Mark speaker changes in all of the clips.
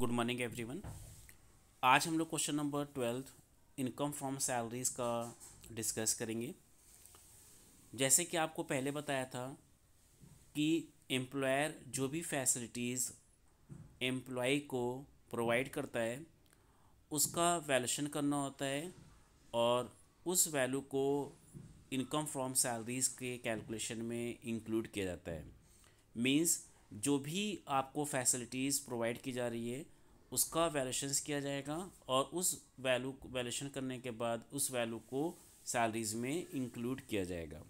Speaker 1: Good morning everyone आज हम लोग question number twelfth income from salaries का डिस्कस करेंगे जैसे कि आपको पहले बताया था कि एम्प्लॉयर जो भी फैसिलिटीज़ एम्प्लॉय को प्रोवाइड करता है उसका वैल्यूशन करना होता है और उस वैल्यू को इनकम फ्रॉम सैलरीज़ के कैलकुलेशन में इंक्लूड किया जाता है मीन्स जो भी आपको फैसिलिटीज़ प्रोवाइड की जा रही है उसका वैल्यूशंस किया जाएगा और उस वैल्यू वैल्यूशन करने के बाद उस वैल्यू को सैलरीज़ में इंक्लूड किया जाएगा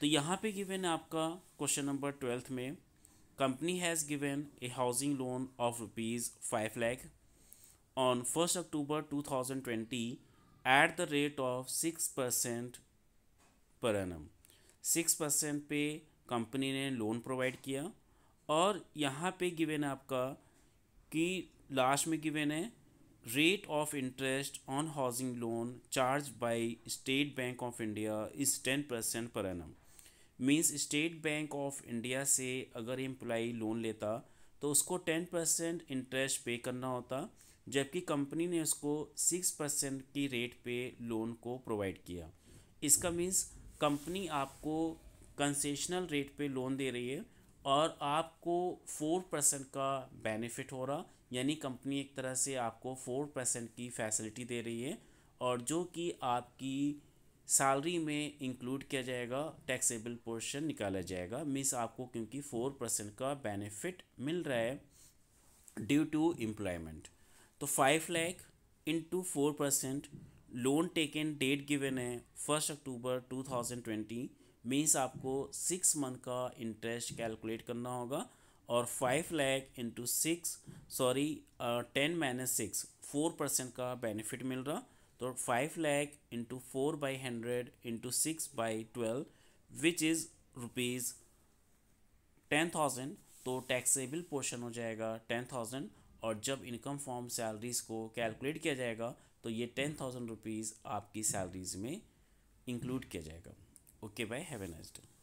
Speaker 1: तो यहाँ पे गिवन आपका क्वेश्चन नंबर ट्वेल्थ में company has given a housing loan of rupees five lakh thousand twenty at the rate of six percent पर per सिक्स परसेंट पे कंपनी ने लोन प्रोवाइड किया और यहाँ पे गिवेन है आपका कि लास्ट में गिवेन है rate of interest on housing loan charge by State Bank of India is ten percent पर एन means State Bank of India से अगर एम्प्लॉ लोन लेता तो उसको टेन परसेंट इंटरेस्ट पे करना होता जबकि कंपनी ने उसको सिक्स परसेंट की रेट पे लोन को प्रोवाइड किया इसका मीन्स कंपनी आपको कंसेशनल रेट पे लोन दे रही है और आपको फोर परसेंट का बेनिफिट हो रहा यानी कंपनी एक तरह से आपको फोर परसेंट की फैसिलिटी दे रही है और जो कि आपकी सैलरी में इंक्लूड किया जाएगा टैक्सेबल पोर्शन निकाला जाएगा मीन्स आपको क्योंकि फोर परसेंट का बेनिफिट मिल रहा है ड्यू टू एम्प्लॉयमेंट तो five lakh into four percent loan taken date given है first October two thousand twenty means आपको सिक्स मंथ का इंटरेस्ट कैलकुलेट करना होगा और five lakh into six sorry ten minus six four percent का benefit मिल रहा तो five lakh into four by hundred into six by twelve which is rupees ten thousand तो टैक्सेबल पोर्शन हो जाएगा टेन थाउजेंड और जब इनकम फॉर्म सैलरीज को कैलकुलेट किया जाएगा तो ये टेन थाउजेंड रुपीज़ आपकी सैलरीज में इंक्लूड किया जाएगा Okay, bye. Have a nice day.